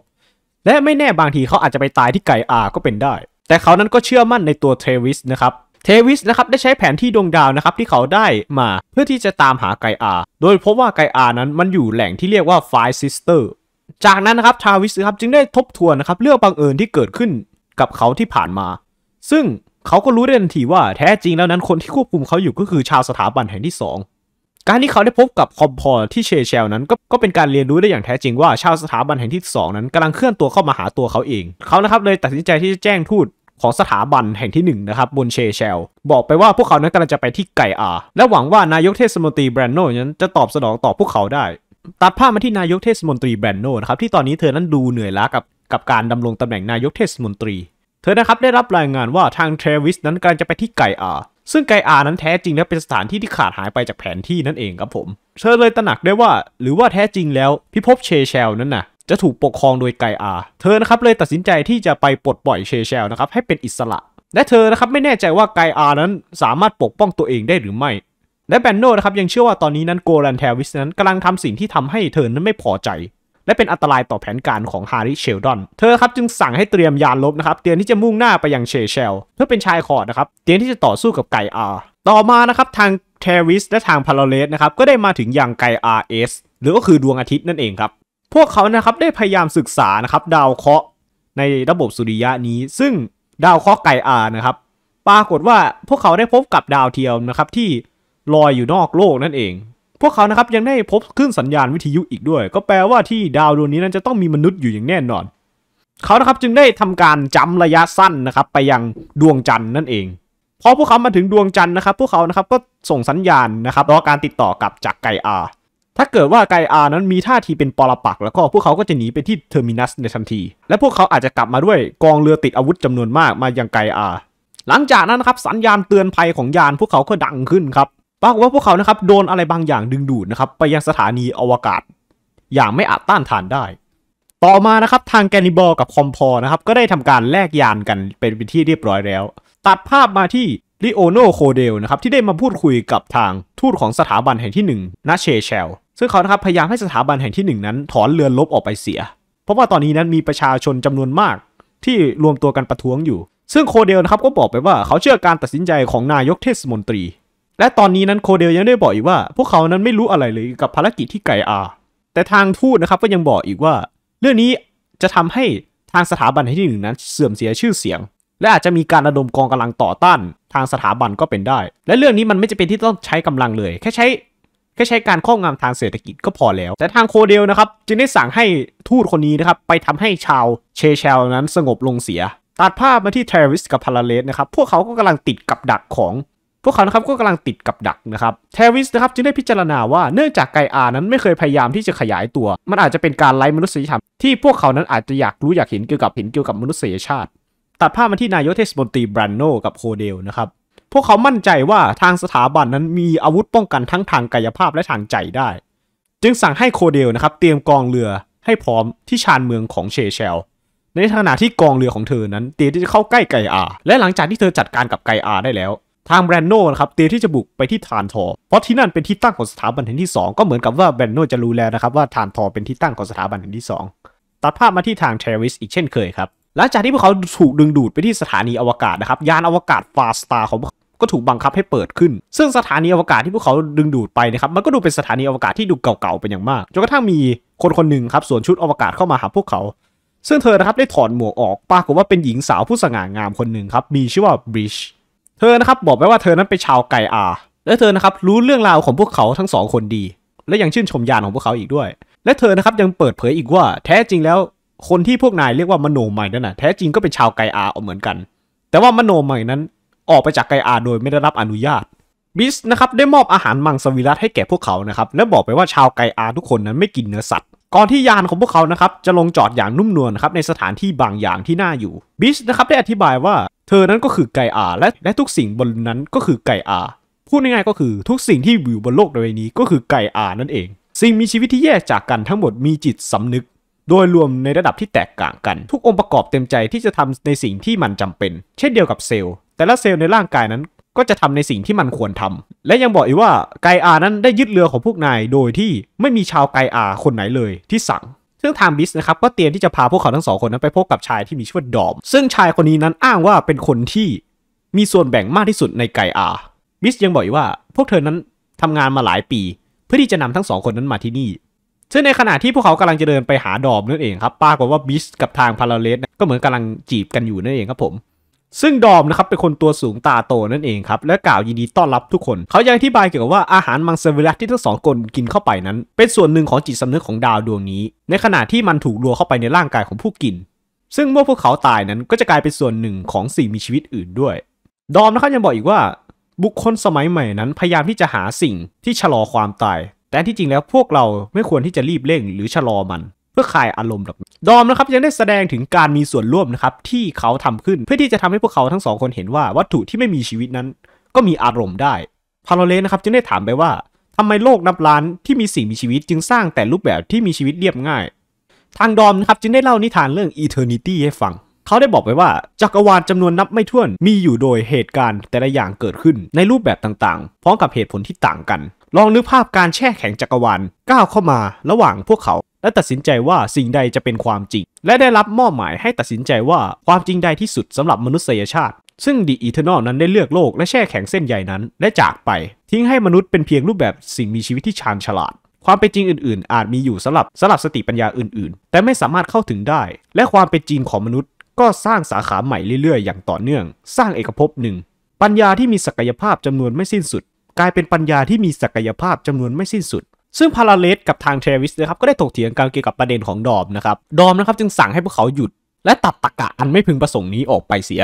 และไม่แน่บางทีเขาอาจจะไปตายที่ไก่อาก็เป็นได้ แต่เขานั้นก็เชื่อมั่นในตัวเทวิสนะครับเทวิสนะครับได้ใช้แผนที่ดวงดาวนะครับที่เขาได้มาเพื่อที่จะตามหาไกอาโดยพบว่าไกอานั้นมันอยู่แหล่งที่เรียกว่าไฟซิสเตอร์จากนั้นนะครับชาวิสครับจึงได้ทบทวนนะครับเรื่องบังเอิญที่เกิดขึ้นกับเขาที่ผ่านมา ซึ่งเขาก็รู้ได้ทันทีว่าแท้จริงแล้วนั้นคนที่ควบคุมเขาอยู่ก็คือชาวสถาบันแห่งที่ 2 การที่เขาได้พบกับคอมพอร์ที่เชเชลนั้นก็ก็เป็นการเรียนรู้ได้อย่างแท้จริงว่า ชาวสถาบันแห่งที่ 2 นั้นกำลังเคลื่อนตัวเข้ามาหาตัวเขาเองเขานะครับเลยตัดสินใจที่จะแจ้งทูตของสถาบันแห่งที่1นะครับบนเชเชล บอกไปว่าพวกเขานั้นกำลังจะไปที่ไก่อาและหวังว่านายกเทศมนตรีแบรนโนนั้นจะตอบสนองต่อพวกเขาได้ตัดภาพมาที่นายกเทศมนตรีแบรนโนนะครับที่ตอนนี้เธอนั้นดูเหนื่อยล้ากับกับการดำรงตำแหน่งนายกเทศมนตรี เธอนะครับได้รับรายงานว่าทางเทรวิสนั้นกำลังจะไปที่ไกอาซึ่งไกอานั้นแท้จริงแล้วเป็นสถานที่ที่ขาดหายไปจากแผนที่นั่นเองครับผม เธอเลยตระหนักได้ว่า หรือว่าแท้จริงแล้วพิภพเชเชล นั้นนะ่ะจะถูกปกครองโดยไกอาเธอนะครับเลยตัดสินใจที่จะไปปลดปล่อยเชเชลนะครับให้เป็นอิสระ และเธอนะครับไม่แน่ใจว่าไกอานั้นสามารถปกป้องตัวเองได้หรือไม่และแบนโน่นะครับยังเชื่อว่าตอนนี้นั้นโกลันแทวิสนั้นกำลังทำสิ่งที่ทำให้เธอนั้นไม่พอใจ และเป็นอันตรายต่อแผนการของฮาริเชลดอนเธอครับจึงสั่งให้เตรียมยานลบนะครับเตรียมที่จะมุ่งหน้าไปยังเชเชลเพื่อเป็นชายขอดนะครับเตรียมที่จะต่อสู้กับไกอาต่อมานะครับทางเทวิสและทางพาราเลสนะครับก็ได้มาถึงยังไกอาเอสหรือก็คือดวงอาทิตย์นั่นเองครับพวกเขานะครับได้พยายามศึกษานะครับดาวเคราะห์ในระบบสุริยะนี้ ซึ่งดาวเคราะห์ไกอานะครับปรากฏว่าพวกเขาได้พบกับดาวเทียมนะครับที่ลอยอยู่นอกโลกนั่นเอง พวกเขานะครับยังได้พบขึ้นสัญญาณวิทยุอีกด้วย ก็แปลว่าที่ดาวดวงนี้นั้นจะต้องมีมนุษย์อยู่อย่างแน่นอน เขานะครับจึงได้ทำการจำระยะสั้นนะครับไปยังดวงจันทร์นั่นเอง พอพวกเขามาถึงดวงจันทร์นะครับ พวกเขานะครับก็ส่งสัญญาณนะครับรอการติดต่อกับจากไกอา ถ้าเกิดว่าไกอา นั้นมีท่าทีเป็นปรปักแล้วก็พวกเขา ก็จะหนีไปที่เทอร์มินัสในทันที และพวกเขาอาจจะกลับมาด้วยกองเรือติดอาวุธจำนวนมากมายังไกอา หลังจากนั้นนะครับสัญญาณเตือนภัยของยาน พวกเขา ก็ดังขึ้นครับปรากฏว่าพวกเขานะครับโดนอะไรบางอย่างดึงดูดนะครับไปยังสถานีอวกาศ อย่างไม่อาจต้านทานได้ ต่อมานะครับทางแกนิบอกับคอมพอนะครับก็ได้ทำการแลกยานกันเป็นที่เรียบร้อยแล้ว ตัดภาพมาที่ลิโอโนโคเดลนะครับที่ได้มาพูดคุยกับทางทูตของสถาบันแห่งที่1ณเชเชลซึ่งเขานะครับพยายามให้สถาบันแห่งที่1นั้นถอนเรือนลบออกไปเสียเพราะว่าตอนนี้นั้นมีประชาชนจำนวนมาก ที่รวมตัวกันประท้วงอยู่ ซึ่งโคเดลนะครับก็บอกไปว่า เขาเชื่อการตัดสินใจของนายกเทศมนตรีและตอนนี้นั้นโคเดลยังได้บอกอีกว่า พวกเขานั้นไม่รู้อะไรเลยกับภารกิจที่ไกอาแต่ทางทูตนะครับก็ยังบอกอีกว่า เรื่องนี้จะทำให้ทางสถาบันที่หนึ่งนั้นเสื่อมเสียชื่อเสียง และอาจจะมีการระดมกองกำลังต่อต้าน ทางสถาบันก็เป็นได้ และเรื่องนี้มันไม่จะเป็นที่ต้องใช้กำลังเลย แค่ใช้แค่ใช้การครอบงำทางเศรษฐกิจก็พอแล้ว แต่ทางโคเดลนะครับจึงได้สั่งให้ทูตคนนี้นะครับไปทำให้ชาวเชเชลนั้น สงบลงเสีย ตัดภาพมาที่เทรวิสกับพาราเลสนะครับพวกเขาก็กำลังติดกับดักของพวกเขานะครับก็กำลังติดกับดักนะครับเทวิสนะครับจึงได้พิจารณาว่าเนื่องจากไกอานั้นไม่เคยพยายามที่จะขยายตัว มันอาจจะเป็นการไล่มนุษยธรรม ที่พวกเขานั้นอาจจะอยากรู้อยากเห็นเกี่ยวกับเห็นเกี่ยวกับมนุษยชาติตัดภาพมาที่นายกเทศมนตรีบรันโนกับโคเดลนะครับพวกเขามั่นใจว่าทางสถาบันนั้นมีอาวุธป้องกันทั้งทางกายภาพและทางใจได้ จึงสั่งให้โคเดลนะครับเตรียมกองเรือให้พร้อมที่ชานเมืองของเชเชลในขณะที่กองเรือของเธอนั้น เตรียมที่จะเข้าใกล้ไกอาและหลังจากที่เธอจัดการกับไกอาได้แล้วทางแบรนโน่นะครับเตรียมที่จะบุกไปที่ฐานทอ เพราะที่นั่นเป็นที่ตั้งของสถาบันแห่งที่ 2 ก็เหมือนกับว่าแบรนโน่จะรู้แล้วนะครับว่าฐานทอเป็นที่ตั้งของสถาบันแห่งที่2ตัดภาพมาที่ทางเทรวิสอีกเช่นเคยครับหลังจากที่พวกเขาถูกดึงดูดไปที่สถานีอวกาศนะครับยานอวกาศฟาสตาของก็ถูกบังคับให้เปิดขึ้นซึ่งสถานีอวกาศที่พวกเขาดึงดูดไปนะครับมันก็ดูเป็นสถานีอวกาศที่ดูเก่าๆเป็นอย่างมากจนกระทั่งมีคนคนหนึ่งครับสวมชุดอวกาศเข้ามาหาพวกเขา ซึ่งเธอนะครับได้ถอดหมวกออกปรากฏว่าเป็นหญิงสาวผู้สง่างามคนหนึ่งครับมีชื่อว่าบริชเธอนะครับบอกไว้ว่าเธอนั้นเป็นชาวไก่อา และเธอนะครับรู้เรื่องราวของพวกเขาทั้งสองคนดี และยังชื่นชมยานของพวกเขาอีกด้วย และเธอนะครับยังเปิดเผยอีกว่า แท้จริงแล้วคนที่พวกนายเรียกว่ามโนใหม่นั่นนะแท้จริงก็เป็นชาวไกอาเหมือนกัน แต่ว่ามโนใหม่นั้นออกไปจากไกอาโดยไม่ได้รับอนุญาตบิสนะครับได้มอบอาหารมังสวิรัตให้แก่พวกเขานะครับและบอกไปว่าชาวไกอา ทุกคนนั้นไม่กินเนื้อสัตว์ก่อนที่ยานของพวกเขานะครับจะลงจอดอย่างนุ่มนวลนะครับ ในสถานที่บางอย่างที่น่าอยู่ บิชนะครับได้อธิบายว่า เธอนั้นก็คือไก่อาและและทุกสิ่งบนนั้นก็คือไก่อาพูดง่ายๆก็คือทุกสิ่งที่อยู่บนโลกใบนี้ก็คือไกอานั่นเอง สิ่งมีชีวิตที่แยกจากกันทั้งหมดมีจิตสำนึก โดยรวมในระดับที่แตกต่างกัน ทุกองค์ประกอบเต็มใจที่จะทำในสิ่งที่มันจำเป็น เช่นเดียวกับเซลล์แต่ละเซลล์ในร่างกายนั้นก็จะทำในสิ่งที่มันควรทำ และยังบอกอีกว่าไกอานั้นได้ยึดเรือของพวกนาย โดยที่ไม่มีชาวไกอาคนไหนเลย ที่สั่ง ซึ่งทางบิสนะครับก็เตรียมที่จะพาพวกเขาทั้งสองคนนั้นไปพบกับชายที่มีชื่อว่าดอม ซึ่งชายคนนี้นั้นอ้างว่าเป็นคนที่มีส่วนแบ่งมากที่สุดในไกอาบิสยังบอกอีกว่าพวกเธอนั้นทำงานมาหลายปี เพื่อที่จะนำทั้งสองคนนั้นมาที่นี่ ซึ่งในขณะที่พวกเขากำลังจะเดินไปหาดอมนั่นเองครับปรากฏว่าบิสกับทางพาราเลสก็เหมือนกำลังจีบกันอยู่นั่นเองครับผมซึ่งดอมนะครับเป็นคนตัวสูงตาโตนั่นเองครับและกล่าวยินดีต้อนรับทุกคนเขายังอธิบายเกี่ยวกับว่าอาหารมังสวิรัตที่ทั้งสองคนกินเข้าไปนั้น เป็นส่วนหนึ่งของจิตสำนึกของดาวดวงนี้ ในขณะที่มันถูกลัวเข้าไปในร่างกายของผู้กิน ซึ่งเมื่อพวกเขาตายนั้นก็จะกลายเป็นส่วนหนึ่งของสิ่งมีชีวิตอื่นด้วย ดอมนะครับยังบอกอีกว่า บุคคลสมัยใหม่นั้น พยายามที่จะหาสิ่งที่ชะลอความตาย แต่ที่จริงแล้วพวกเราไม่ควรที่จะรีบเร่ง หรือชะลอมันพื่อคลายอารมณ์แบบดอมนะครับยังได้แสดงถึงการมีส่วนร่วมนะครับที่เขาทำขึ้นเพื่อที่จะทำให้พวกเขาทั้งสองคนเห็นว่าวัตถุที่ไม่มีชีวิตนั้นก็มีอารมณ์ได้พาโลเลนะครับจึงได้ถามไปว่า ทำไมโลกนับล้านที่มีสิ่งมีชีวิตจึงสร้างแต่รูปแบบที่มีชีวิตเรียบง่าย ทางดอมนะครับจึงได้เล่านิทานเรื่อง Eternity ให้ฟัง เขาได้บอกไปว่าจักรวาลจำนวนนับไม่ถ้วน มีอยู่โดยเหตุการณ์แต่ละอย่างเกิดขึ้นในรูปแบบต่างๆพร้อมกับเหตุผลที่ต่างกัน ลองนึกภาพการแช่แข็งจักรวาลก้าวเข้ามาระหว่างพวกเขาและตัดสินใจว่าสิ่งใดจะเป็นความจริง และได้รับมอบหมายให้ตัดสินใจว่าความจริงใดที่สุดสำหรับมนุษยชาติ ซึ่งดีอีเทอร์นอลนั้นได้เลือกโลกและแช่แข็งเส้นใยนั้นและจากไป ทิ้งให้มนุษย์เป็นเพียงรูปแบบสิ่งมีชีวิตที่ชานฉลาด ความเป็นจริงอื่นๆ อาจมีอยู่สำหรับสำหรับสติปัญญาอื่น ๆ แต่ไม่สามารถเข้าถึงได้ และความเป็นจริงของมนุษย์ก็สร้างสาขาใหม่เรื่อยๆ อย่างต่อเนื่อง สร้างเอกภพหนึ่ง ปัญญาที่มีศักยภาพจำนวนไม่สิ้นสุด กลายเป็นปัญญาที่มีศักยภาพจำนวนไม่สิ้นสุดซึ่งพาราเลสกับทางเทรวิสนะครับก็ได้ถกเถียงกันเกี่ยวกับประเด็นของดอมนะครับดอมนะครับจึงสั่งให้พวกเขาหยุด และตัดตะกะอันไม่พึงประสงค์นี้ออกไปเสีย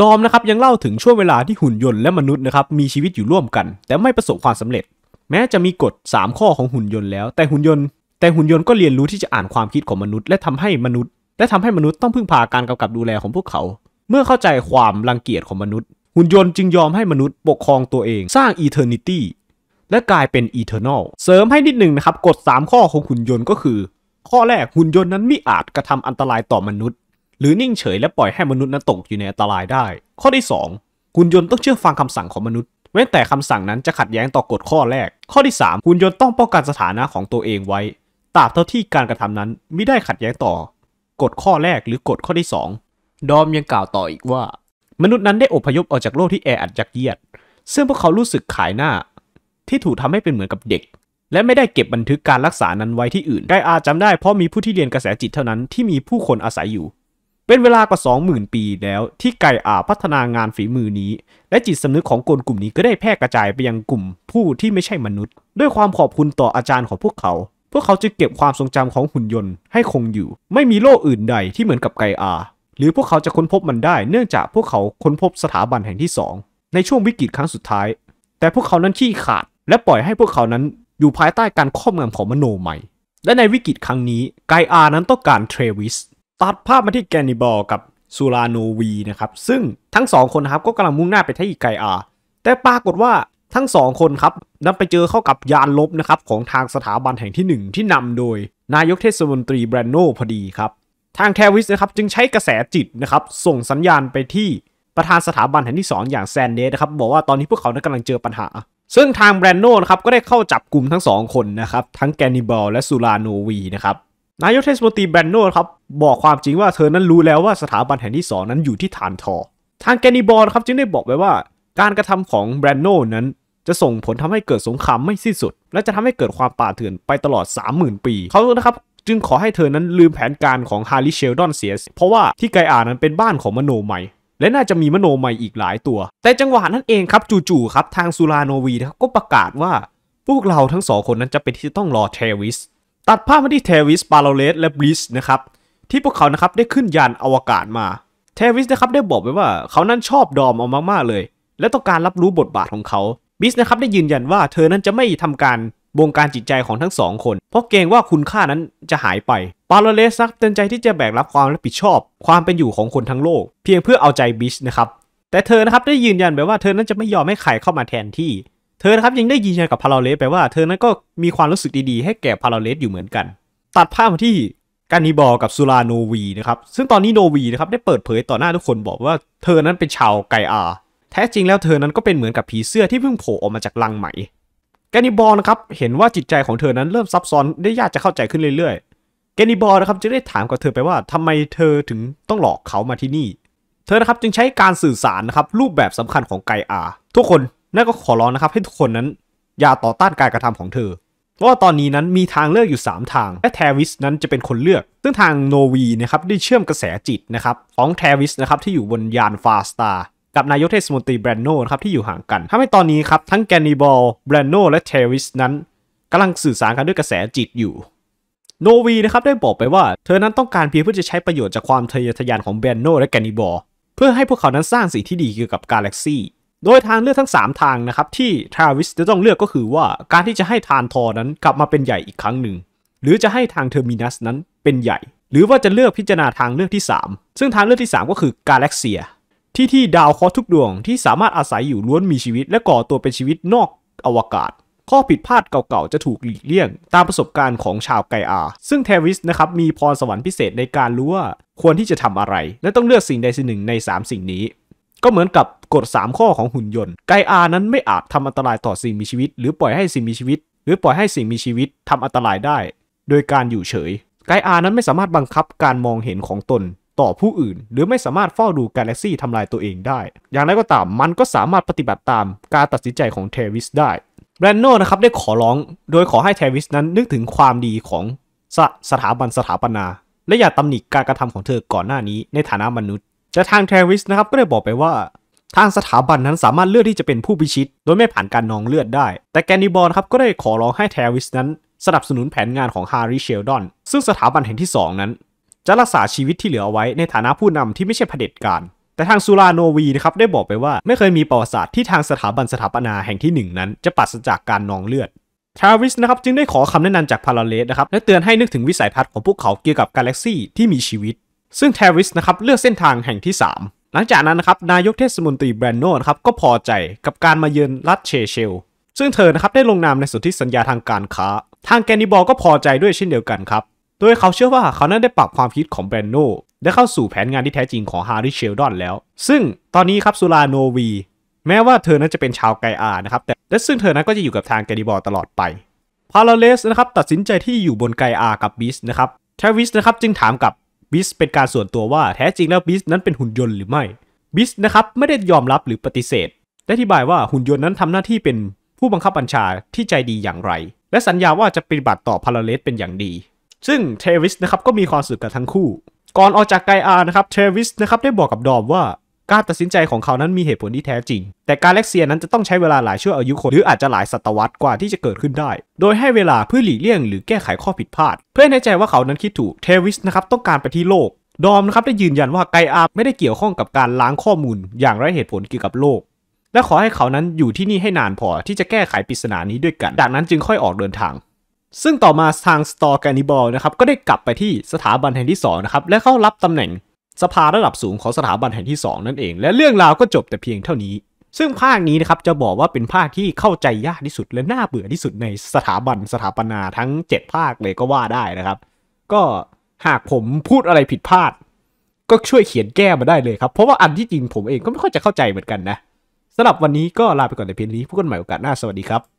ดอมนะครับยังเล่าถึงช่วงเวลาที่หุ่นยนต์และมนุษย์นะครับมีชีวิตอยู่ร่วมกัน แต่ไม่ประสบความสำเร็จ แม้จะมีกฎ 3 ข้อของหุ่นยนต์แล้ว แต่หุ่นยนต์ แต่หุ่นยนต์ก็เรียนรู้ที่จะอ่านความคิดของมนุษย์ และทำให้มนุษย์ และทำให้มนุษย์ต้องพึ่งพาการกำกับดูแลของพวกเขา เมื่อเข้าใจความรังเกียจของมนุษย์ หุ่นยนต์จึงยอมให้มนุษย์ปกครองตัวเอง สร้างอีเทอร์นิตี้และกลายเป็นอีเทอร์นอลเสริมให้นิดหนึ่งนะครับกฎ3ข้อของหุ่นยนต์ก็คือ ข้อแรกหุ่นยนต์นั้นไม่อาจกระทำอันตรายต่อมนุษย์ หรือนิ่งเฉยและปล่อยให้มนุษย์นั้นตกอยู่ในอันตรายได้ ข้อที่2หุ่นยนต์ต้องเชื่อฟังคำสั่งของมนุษย์เว้นแต่คำสั่งนั้นจะขัดแย้งต่อกฎข้อแรก ข้อที่ 3 หุ่นยนต์ต้องป้องกันสถานะของตัวเองไว้ตราบเท่าที่การกระทำนั้นไม่ได้ขัดแย้งต่อกฎข้อแรกหรือกฎข้อที่ 2ดอมยังกล่าวต่ออีกว่า มนุษย์นั้นได้อพยพออกจากโลกที่แออัดยักเยียด ซึ่งพวกเขารู้สึกขายหน้าที่ถูกทำให้เป็นเหมือนกับเด็ก และไม่ได้เก็บบันทึกการรักษานั้นไว้ที่อื่น ไกอาจำได้เพราะมีผู้ที่เรียนกระแสจิตเท่านั้นที่มีผู้คนอาศัยอยู่ เป็นเวลากว่า20,000ปีแล้ว ที่ไกอาพัฒนางานฝีมือนี้ และจิตสำนึกของคนกลุ่มนี้ก็ได้แพร่กระจายไปยังกลุ่มผู้ที่ไม่ใช่มนุษย์ ด้วยความขอบคุณต่ออาจารย์ของพวกเขา พวกเขาจะเก็บความทรงจำของหุ่นยนต์ ให้คงอยู่ ไม่มีโลกอื่นใดที่เหมือนกับไกอา หรือพวกเขาจะค้นพบมันได้ เนื่องจากพวกเขาค้นพบสถาบันแห่งที่2ในช่วงวิกฤตครั้งสุดท้าย แต่พวกเขานั้นขี้ขาดและปล่อยให้พวกเขานั้นอยู่ภายใต้การครอบงำของมโนใหม่และในวิกฤตครั้งนี้ ไกอานั้นต้องการเทรวิส ตัดภาพมาที่แกนิบอลกับซูลาโนวีนะครับซึ่งทั้งสองคนครับก็กำลังมุ่งหน้าไปที่ไกอาแต่ปรากฏว่าทั้งสองคนครับนำไปเจอเข้ากับยานลบนะครับของทางสถาบันแห่งที่ 1 ที่นำโดยนายกเทศมนตรีแบรนโนพอดีครับทางแทวิสนะครับจึงใช้กระแสจิตนะครับส่งสัญญาณไปที่ประธานสถาบันแห่งที่2ออย่างแซนเดสนะครับบอกว่าตอนนี้พวกเขาั้นกำลังเจอปัญหาซึ่งทางแบรนโนนะครับก็ได้เข้าจับกลุ่มทั้งสองคนนะครับ ทั้งแกนิบอลและซูลาโนวีนะครับ นายกเทศมนตรีแบรนโนครับบอกความจริงว่าเธอนั้นรู้แล้วว่าสถาบันแห่งที่สองนั้นอยู่ที่ฐานทอ ทางแกนิบอลครับจึงได้บอกไว้ว่าการกระทำของแบรนโนนั้นจะส่งผลทำให้เกิดสงครามไม่สิ้นสุด และจะทำให้เกิดความป่าเถื่อนไปตลอด 30,000 ปี เขานะครับจึงขอให้เธอนั้นลืมแผนการของฮาริเชลดอนเสียเพราะว่าที่ไกอานั้นเป็นบ้านของมโนใหม่และน่าจะมีมโนใหม่อีกหลายตัว แต่จังหวะนั้นเองครับจู่ๆครับ ทางซูลาโนวีนะครับ ก็ประกาศว่า พวกเราทั้งสองคนนั้นจะเป็นที่ต้องรอเทวิสตัดภาพมาที่เทวิสปาโลเลสและบริสนะครับ ที่พวกเขานะครับได้ขึ้นยานอวกาศมาเทวิสนะครับได้บอกไปว่า เขานั้นชอบดอมเอามากๆเลย และต้องการรับรู้บทบาทของเขาบิสนะครับได้ยืนยันว่าเธอนั้นจะไม่ทำการบงการจิตใจของทั้งสองคน เพราะเกรงว่าคุณค่านั้นจะหายไปปาโลเลสักเต็มใจที่จะแบกรับความรับผิดชอบ ความเป็นอยู่ของคนทั้งโลก เพียงเพื่อเอาใจบิชนะครับ แต่เธอนะครับได้ยืนยันไปว่าเธอนั้นจะไม่ยอมให้ใครเข้ามาแทนที่ เธอนะครับยังได้ยืนยันกับพาราเลสไปว่าเธอนั้นก็มีความรู้สึกดีๆ ให้แก่พาราเลสอยู่เหมือนกัน ตัดภาพมาที่กานิบอลกับซูลาโนวีนะครับ ซึ่งตอนนี้โนวีนะครับได้เปิดเผยต่อหน้าทุกคนบอกว่า เธอนั้นเป็นชาวไกอา แท้จริงแล้วเธอนั้นก็เป็นเหมือนกับผีเสื้อที่เพิ่งโผล่ออกมาจากลังไหมแกนิบอลนะครับเห็นว่าจิตใจของเธอนั้นเริ่มซับซ้อน ได้ยากจะเข้าใจขึ้นเรื่อยๆแกนิบอลนะครับจึงได้ถามกับเธอไปว่าทำไมเธอถึงต้องหลอกเขามาที่นี่ เธอนะครับจึงใช้การสื่อสารนะครับรูปแบบสำคัญของไกอา ทุกคนนั่นก็ขอร้องนะครับให้ทุกคนนั้นอย่าต่อต้านการกระทำของเธอ เพราะว่าตอนนี้นั้นมีทางเลือกอยู่ 3 ทาง และแทวิสนั้นจะเป็นคนเลือก ซึ่งทางโนวีนะครับได้เชื่อมกระแสจิตนะครับของแทวิสนะครับที่อยู่บนยานฟาสตากับนายกเทศมนตรีแบรนโนครับ ที่อยู่ห่างกัน ทำให้ตอนนี้ครับ ทั้งแกนนีบอล แบรนโนและเทวิสนั้นกำลังสื่อสารกันด้วยกระแสจิตอยู่ โนวีนะครับ ได้บอกไปว่าเธอนั้นต้องการเพียงเพื่อจะใช้ประโยชน์ จากความทะเยอทะยานของแบรนโนและแกนนีบอล เพื่อให้พวกเขานั้นสร้างสิ่งที่ดีเกี่ยวกับกาแล็กซี่โดยทางเลือกทั้ง 3 ทางนะครับที่ทราวิสจะต้องเลือกก็คือว่าการที่จะให้ทานทอนั้นกลับมาเป็นใหญ่อีกครั้งหนึ่งหรือจะให้ทางเทอร์มินัสนั้นเป็นใหญ่ หรือว่าจะเลือกพิจารณาทางเลือกที่ 3 ซึ่งทางเลือกที่3ก็คือกาแล็กเซียที่ที่ดาวเคราะห์ทุกดวงที่สามารถอาศัยอยู่ล้วนมีชีวิต และก่อตัวเป็นชีวิตนอกอวกาศ ข้อผิดพลาดเก่าๆ จะถูกหลีกเลี่ยง ตามประสบการณ์ของชาวไกอา ซึ่งเทวิสนะครับ มีพรสวรรค์พิเศษในการรู้ว่า ควรที่จะทำอะไรและต้องเลือกสิ่งใดสิ่งหนึ่งใน 3 สิ่งนี้ ก็เหมือนกับกฎ 3 ข้อของหุ่นยนต์ไกอานั้นไม่อาจทำอันตรายต่อสิ่งมีชีวิตหรือปล่อยให้สิ่งมีชีวิต หรือปล่อยให้สิ่งมีชีวิต ทำอันตรายได้ โดยการอยู่เฉย ไกอานั้นไม่สามารถบังคับการมองเห็นของตนต่อผู้อื่น หรือไม่สามารถเฝ้าดูกาแล็กซี่ทำลายตัวเองได้ อย่างไรก็ตามมันก็สามารถปฏิบัติตามการตัดสินใจของเทวิสได้แบรนโนนะครับได้ขอร้องโดยขอให้เทวิสนั้นนึกถึงความดีของสสถาบันสถาปนา และอย่าตำหนิการกระทำของเธอก่อนหน้านี้ในฐานะมนุษย์แต่ทางเทวิสนะครับก็ได้บอกไปว่า ทางสถาบันนั้นสามารถเลือกที่จะเป็นผู้พิชิต โดยไม่ผ่านการนองเลือดได้ แต่แกนิบอลครับก็ได้ขอร้องให้เทวิสนั้น สนับสนุนแผนงานของฮาริเชลดอนซึ่งสถาบันแห่งที่ 2 นั้นจะรักษาชีวิตที่เหลือเอาไว้ในฐานะผู้นำที่ไม่ใช่เผด็จการ แต่ทางซูลาโนวีนะครับได้บอกไปว่า ไม่เคยมีประวัติศาสตร์ที่ทางสถาบันสถาปนาแห่งที่1นั้น จะปัสจากการนองเลือดทราวิสนะครับ จึงได้ขอคำแนะนำจากพาราเลสนะครับ และเตือนให้นึกถึงวิสัยทัศน์ของพวกเขาเกี่ยวกับกาแล็กซี่ที่มีชีวิต ซึ่งทราวิสนะครับเลือกเส้นทางแห่งที่ 3 หลังจากนั้นนะครับนายกเทศมนตรีแบรนโนนครับก็พอใจกับการมาเยือนรัฐเชเชล ซึ่งเธอนะครับได้ลงนามในสนธิสัญญาทางการค้า ทางแกนิบอลก็พอใจด้วยเช่นเดียวกันครับโดยเขาเชื่อว่าเขานั้นได้ปรับความคิดของแบรนโนได้เข้าสู่แผนงานที่แท้จริงของฮาร์รี่เชลดอนแล้ว ซึ่งตอนนี้ครับซูลาโนวีแม้ว่าเธอนั้นจะเป็นชาวไกอานะครับแต่และซึ่งเธอนั้นก็จะอยู่กับทางแกดิบอร์ตลอดไป พาราเลสนะครับตัดสินใจที่อยู่บนไกอากับบิสนะครับเทวิสนะครับจึงถามกับบิสเป็นการส่วนตัวว่าแท้จริงแล้วบิสนั้นเป็นหุ่นยนต์หรือไม่บิสนะครับไม่ได้ยอมรับหรือปฏิเสธได้อธิบายว่าหุ่นยนต์นั้นทำหน้าที่เป็น ผู้บังคับบัญชาที่ใจดีอย่างไร และสัญญาว่าจะปฏิบัติต่อพาราเลสเป็นอย่างดีซึ่งเทวิสนะครับก็มีความสุขกับทั้งคู่ ก่อนออกจากไกอานะครับเทวิสนะครับได้บอกกับดอมว่า การตัดสินใจของเขานั้นมีเหตุผลที่แท้จริง แต่การเล็กเซียนั้นจะต้องใช้เวลาหลายชั่วอายุคน หรืออาจจะหลายศตวรรษกว่าที่จะเกิดขึ้นได้ โดยให้เวลาเพื่อหลีกเลี่ยงหรือแก้ไขข้อผิดพลาด เพื่อให้ใจว่าเขานั้นคิดถูกเทวิสนะครับต้องการไปที่โลกดอมนะครับได้ยืนยันว่าไกอาไม่ได้เกี่ยวข้องกับการล้างข้อมูล อย่างไร้เหตุผลเกี่ยวกับโลก และขอให้เขานั้นอยู่ที่นี่ให้นานพอที่จะแก้ไขปริศนานี้ด้วยกันดังนั้นจึงค่อยออกเดินทางซึ่งต่อมาทางสตอร์แกนิบอลนะครับก็ได้กลับไปที่สถาบันแห่งที่2นะครับและเข้ารับตำแหน่งสภาระดับสูงของสถาบันแห่งที่ 2 นั่นเอง และเรื่องราวก็จบแต่เพียงเท่านี้ ซึ่งภาคนี้นะครับจะบอกว่าเป็นภาคที่เข้าใจยากที่สุดและน่าเบื่อที่สุดในสถาบันสถาปนาทั้ง 7 ภาคเลยก็ว่าได้นะครับ ก็หากผมพูดอะไรผิดพลาด ก็ช่วยเขียนแก้มาได้เลยครับเพราะว่าอันที่จริงผมเองก็ไม่ค่อยจะเข้าใจเหมือนกันนะสำหรับวันนี้ก็ลาไปก่อนแต่เพียงนี้พบกันใหม่โอกาสหน้าสวัสดีครับ